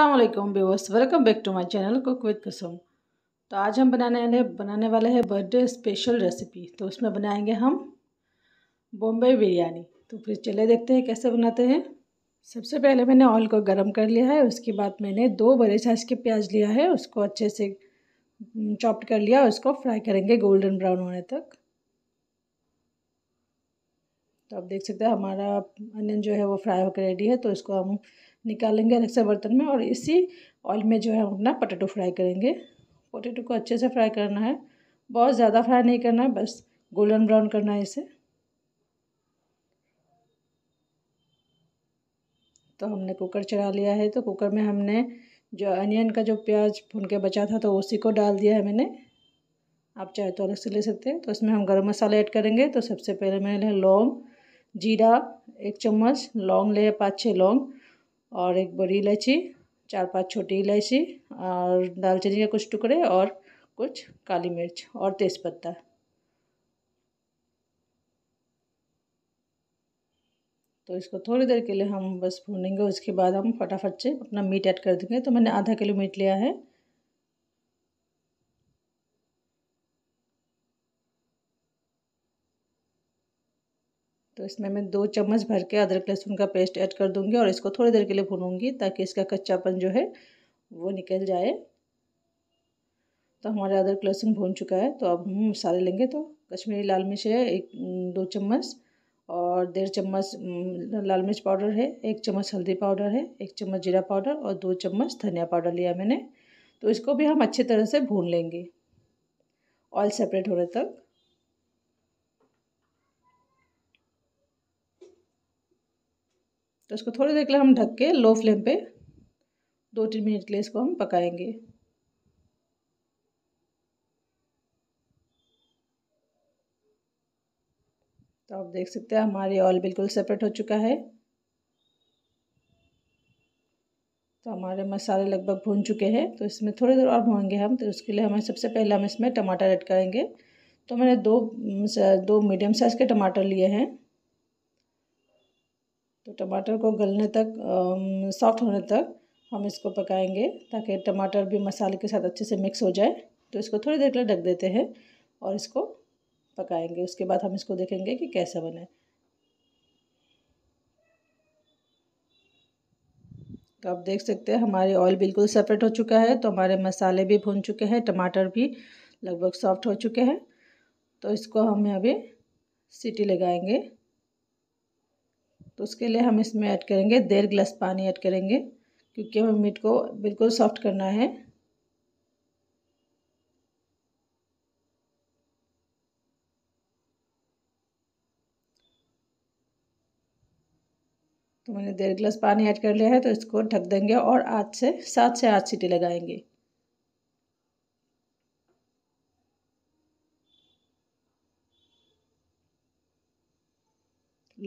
Aslam viewers welcome back to my channel cook with Kasam तो आज हम बनाने बनाने वाले हैं बर्थडे स्पेशल रेसिपी तो उसमें बनाएंगे हम बॉम्बे बिरयानी तो फिर चले देखते हैं कैसे बनाते हैं सबसे पहले मैंने ऑयल को गर्म कर लिया है उसके बाद मैंने दो बड़े साइज़ के प्याज लिया है उसको अच्छे से चॉप्ट कर लिया और उसको फ्राई करेंगे गोल्डन ब्राउन होने तक तो आप देख सकते हैं हमारा अनियन जो है वो फ्राई होकर रेडी है तो इसको हम निकालेंगे अलग से बर्तन में और इसी ऑयल में जो है हम अपना पोटेटो फ्राई करेंगे पोटेटो को अच्छे से फ्राई करना है बहुत ज़्यादा फ्राई नहीं करना है बस गोल्डन ब्राउन करना है इसे तो हमने कुकर चढ़ा लिया है तो कुकर में हमने जो अनियन का जो प्याज भून के बचा था तो उसी को डाल दिया है मैंने आप चाहे तो अलग से ले सकते हैं तो इसमें हम गरम मसाला ऐड करेंगे तो सबसे पहले मैंने लौंग जीरा एक चम्मच लौंग लिया पाँच छः लौंग और एक बड़ी इलायची चार पांच छोटी इलायची और दालचीनी के कुछ टुकड़े और कुछ काली मिर्च और तेज़पत्ता तो इसको थोड़ी देर के लिए हम बस भूनेंगे उसके बाद हम फटाफट से अपना मीट ऐड कर देंगे तो मैंने आधा किलो मीट लिया है तो इसमें मैं दो चम्मच भर के अदरक लहसुन का पेस्ट ऐड कर दूंगी और इसको थोड़ी देर के लिए भूनूंगी ताकि इसका कच्चापन जो है वो निकल जाए तो हमारा अदरक लहसुन भून चुका है तो अब हम मसाले लेंगे तो कश्मीरी लाल मिर्च है एक दो चम्मच और डेढ़ चम्मच लाल मिर्च पाउडर है एक चम्मच हल्दी पाउडर है एक चम्मच जीरा पाउडर और दो चम्मच धनिया पाउडर लिया मैंने तो इसको भी हम अच्छी तरह से भून लेंगे ऑयल सेपरेट होने तक तो इसको थोड़ी देर के लिए हम ढक के लो फ्लेम पे दो तीन मिनट के लिए इसको हम पकाएंगे तो आप देख सकते हैं हमारी ऑयल बिल्कुल सेपरेट हो चुका है तो हमारे मसाले लगभग भून चुके हैं तो इसमें थोड़ी देर और भूनेंगे हम तो उसके लिए हमें सबसे पहले हम इसमें टमाटर ऐड करेंगे तो मैंने दो दो मीडियम साइज़ के टमाटर लिए हैं तो टमाटर को गलने तक सॉफ्ट होने तक हम इसको पकाएंगे ताकि टमाटर भी मसाले के साथ अच्छे से मिक्स हो जाए तो इसको थोड़ी देर के लिए ढक देते हैं और इसको पकाएंगे उसके बाद हम इसको देखेंगे कि कैसा बने तो आप देख सकते हैं हमारे ऑयल बिल्कुल सेपरेट हो चुका है तो हमारे मसाले भी भून चुके हैं टमाटर भी लगभग सॉफ्ट हो चुके हैं तो इसको हम अभी सीटी लगाएंगे तो उसके लिए हम इसमें ऐड करेंगे डेढ़ गिलास पानी ऐड करेंगे क्योंकि हमें मीट को बिल्कुल सॉफ्ट करना है तो मैंने डेढ़ गिलास पानी ऐड कर लिया है तो इसको ढक देंगे और आठ से सात से आठ सीटी लगाएंगे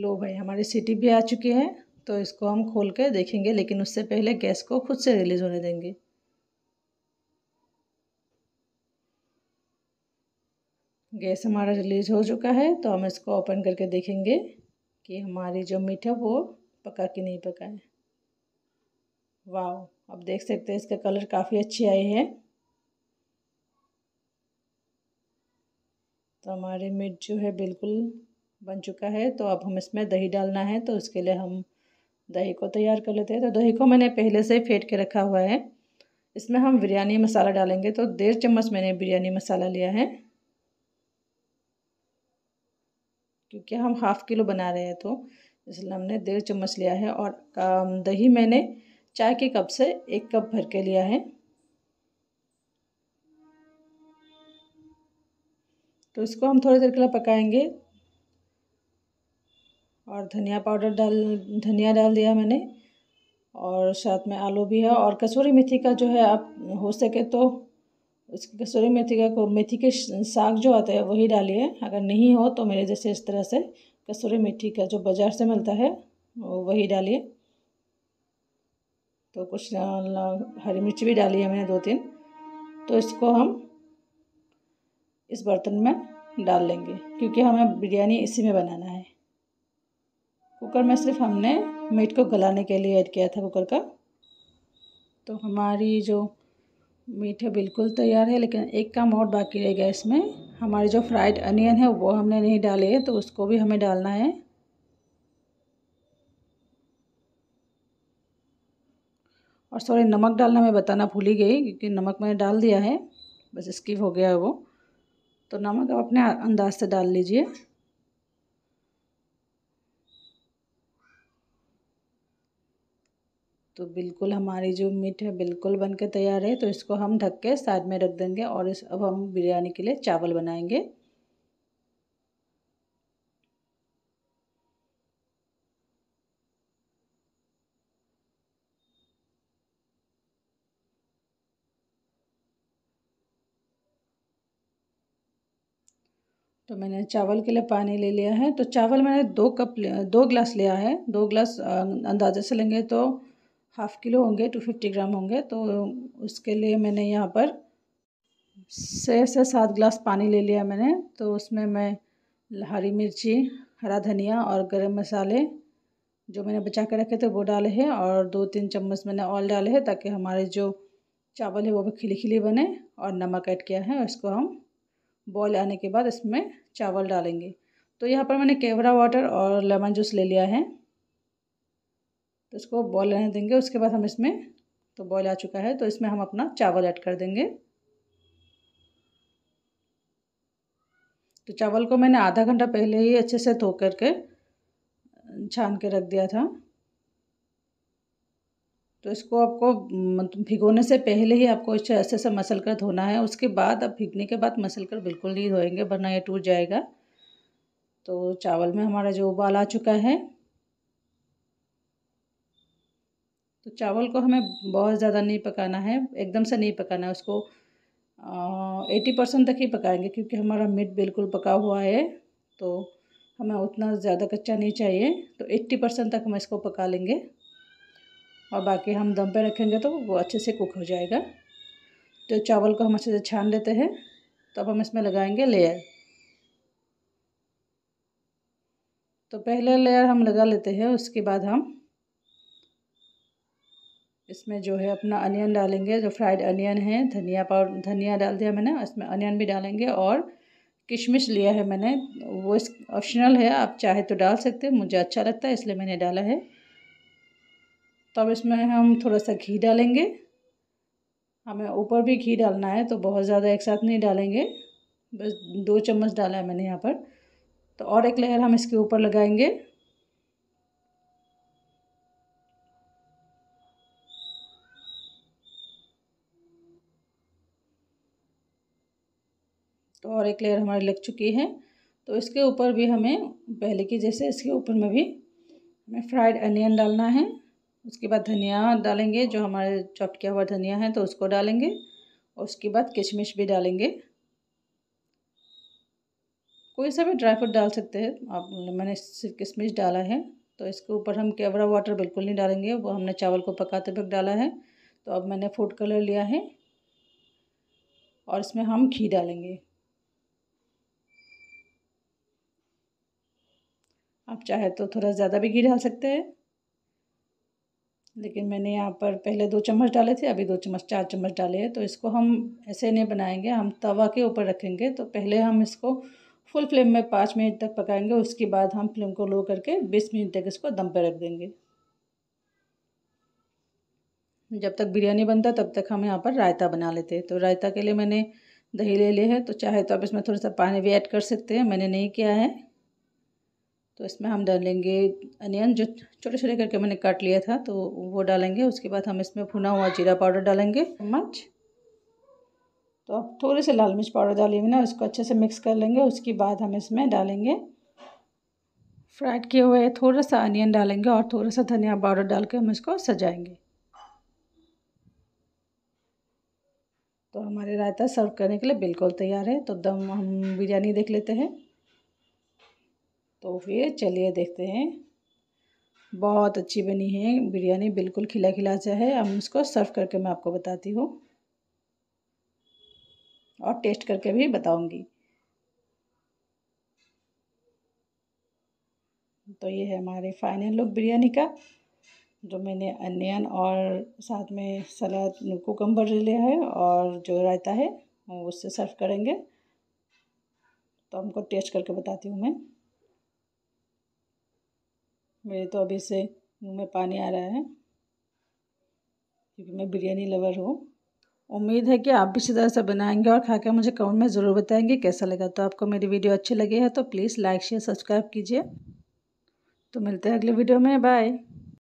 लो भाई हमारी सीटी भी आ चुकी है तो इसको हम खोल के देखेंगे लेकिन उससे पहले गैस को खुद से रिलीज़ होने देंगे गैस हमारा रिलीज हो चुका है तो हम इसको ओपन करके देखेंगे कि हमारी जो मीट है वो पका कि नहीं पका है वाह अब देख सकते हैं इसका कलर काफ़ी अच्छी आई है तो हमारी मीट जो है बिल्कुल बन चुका है तो अब हम इसमें दही डालना है तो उसके लिए हम दही को तैयार कर लेते हैं तो दही को मैंने पहले से फेंट के रखा हुआ है इसमें हम बिरयानी मसाला डालेंगे तो डेढ़ चम्मच मैंने बिरयानी मसाला लिया है क्योंकि हम हाफ़ किलो बना रहे हैं तो इसलिए हमने डेढ़ चम्मच लिया है और दही मैंने चाय के कप से एक कप भर के लिया है तो इसको हम थोड़ी देर के लिए पकाएंगे और धनिया पाउडर डाल धनिया डाल दिया मैंने और साथ में आलू भी है और कसूरी मेथी का जो है आप हो सके तो उस कसूरी मेथी का मेथी के साग जो आते हैं वही डालिए अगर नहीं हो तो मेरे जैसे इस तरह से कसूरी मेथी का जो बाज़ार से मिलता है वही डालिए तो कुछ हरी मिर्च भी डाली है मैंने दो तीन तो इसको हम इस बर्तन में डाल लेंगे क्योंकि हमें बिरयानी इसी में बनाना है कुकर में सिर्फ हमने मीट को गलाने के लिए ऐड किया था कुकर का तो हमारी जो मीट है बिल्कुल तैयार है लेकिन एक काम और बाकी रह गया इसमें हमारी जो फ्राइड अनियन है वो हमने नहीं डाली है तो उसको भी हमें डालना है और सॉरी नमक डालना मैं बताना भूल ही गई क्योंकि नमक मैंने डाल दिया है बस स्किप हो गया है वो तो नमक आप अपने अंदाज से डाल लीजिए तो बिल्कुल हमारी जो मीट है बिल्कुल बन के तैयार है तो इसको हम ढक के साइड में रख देंगे और इस अब हम बिरयानी के लिए चावल बनाएंगे तो मैंने चावल के लिए पानी ले लिया है तो चावल मैंने दो कप दो ग्लास लिया है दो ग्लास अंदाजे से लेंगे तो हाफ़ किलो होंगे टू फिफ्टी ग्राम होंगे तो उसके लिए मैंने यहाँ पर छः से सात ग्लास पानी ले लिया मैंने तो उसमें मैं हरी मिर्ची हरा धनिया और गरम मसाले जो मैंने बचा के रखे थे वो डाले हैं और दो तीन चम्मच मैंने ऑयल डाले हैं ताकि हमारे जो चावल है वो भी खिली खिली बने और नमक ऐड किया है उसको हम बॉयल आने के बाद इसमें चावल डालेंगे तो यहाँ पर मैंने केवरा वाटर और लेमन जूस ले लिया है तो इसको बॉयल रहने देंगे उसके बाद हम इसमें तो बॉयल आ चुका है तो इसमें हम अपना चावल ऐड कर देंगे तो चावल को मैंने आधा घंटा पहले ही अच्छे से धो करके छान के रख दिया था तो इसको आपको भिगोने से पहले ही आपको अच्छे अच्छे से मसल कर धोना है उसके बाद अब भिगने के बाद मसल कर बिल्कुल नहीं धोएंगे वरना ये टूट जाएगा तो चावल में हमारा जो उबाल आ चुका है तो चावल को हमें बहुत ज़्यादा नहीं पकाना है एकदम से नहीं पकाना है उसको एटी परसेंट तक ही पकाएंगे क्योंकि हमारा मीट बिल्कुल पका हुआ है तो हमें उतना ज़्यादा कच्चा नहीं चाहिए तो एट्टी परसेंट तक हम इसको पका लेंगे और बाकी हम दम पे रखेंगे तो वो अच्छे से कुक हो जाएगा तो चावल को हम अच्छे से छान लेते हैं तो अब हम इसमें लगाएंगे लेयर तो पहले लेयर हम लगा लेते हैं उसके बाद हम इसमें जो है अपना अनियन डालेंगे जो फ्राइड अनियन है धनिया पाउडर धनिया डाल दिया मैंने इसमें अनियन भी डालेंगे और किशमिश लिया है मैंने वो इस ऑप्शनल है आप चाहे तो डाल सकते हैं मुझे अच्छा लगता है इसलिए मैंने डाला है तो अब इसमें हम थोड़ा सा घी डालेंगे हमें ऊपर भी घी डालना है तो बहुत ज़्यादा एक साथ नहीं डालेंगे बस दो चम्मच डाला है मैंने यहाँ पर तो और एक लेयर हम इसके ऊपर लगाएंगे और एक लेयर हमारी लग चुकी है तो इसके ऊपर भी हमें पहले की जैसे इसके ऊपर में भी हमें फ्राइड अनियन डालना है उसके बाद धनिया डालेंगे जो हमारे चॉप किया हुआ धनिया है तो उसको डालेंगे और उसके बाद किशमिश भी डालेंगे कोई सा भी ड्राई फ्रूट डाल सकते हैं आप मैंने सिर्फ किशमिश डाला है तो इसके ऊपर हम केवड़ा वाटर बिल्कुल नहीं डालेंगे वो हमने चावल को पकाते वक्त डाला है तो अब मैंने फूड कलर लिया है और इसमें हम घी डालेंगे आप चाहे तो थोड़ा ज़्यादा भी घी डाल सकते हैं लेकिन मैंने यहाँ पर पहले दो चम्मच डाले थे अभी दो चम्मच चार चम्मच डाले हैं तो इसको हम ऐसे नहीं बनाएंगे हम तवा के ऊपर रखेंगे तो पहले हम इसको फुल फ्लेम में पाँच मिनट तक पकाएंगे उसके बाद हम फ्लेम को लो करके बीस मिनट तक इसको दम पर रख देंगे जब तक बिरयानी बनता तब तक हम यहाँ पर रायता बना लेते हैं तो रायता के लिए मैंने दही ले लिया है तो चाहे तो आप इसमें थोड़ा सा पानी भी ऐड कर सकते हैं मैंने नहीं किया है तो इसमें हम डालेंगे अनियन जो छोटे छोटे करके मैंने काट लिया था तो वो डालेंगे उसके बाद हम इसमें भुना हुआ जीरा पाउडर डालेंगे मच तो अब थोड़े से लाल मिर्च पाउडर डालिए ना उसको अच्छे से मिक्स कर लेंगे उसके बाद हम इसमें डालेंगे फ्राइड किए हुए थोड़ा सा अनियन डालेंगे और थोड़ा सा धनिया पाउडर डाल के हम इसको सजाएंगे तो हमारे रायता सर्व करने के लिए बिल्कुल तैयार है तो दम हम बिरयानी देख लेते हैं तो फिर चलिए देखते हैं बहुत अच्छी बनी है बिरयानी बिल्कुल खिला खिला सा है हम इसको सर्व करके मैं आपको बताती हूँ और टेस्ट करके भी बताऊँगी तो ये है हमारे फाइनल लुक बिरयानी का जो मैंने अनियन और साथ में सलाद कोकम्बर लिया है और जो रायता है वो उससे सर्व करेंगे तो हमको टेस्ट करके बताती हूँ मैं मेरे तो अभी से मुँह में पानी आ रहा है क्योंकि मैं बिरयानी लवर हूँ उम्मीद है कि आप भी इसी तरह से बनाएंगे और खाकर मुझे कमेंट में ज़रूर बताएंगे कैसा लगा तो आपको मेरी वीडियो अच्छी लगी है तो प्लीज़ लाइक शेयर सब्सक्राइब कीजिए तो मिलते हैं अगले वीडियो में बाय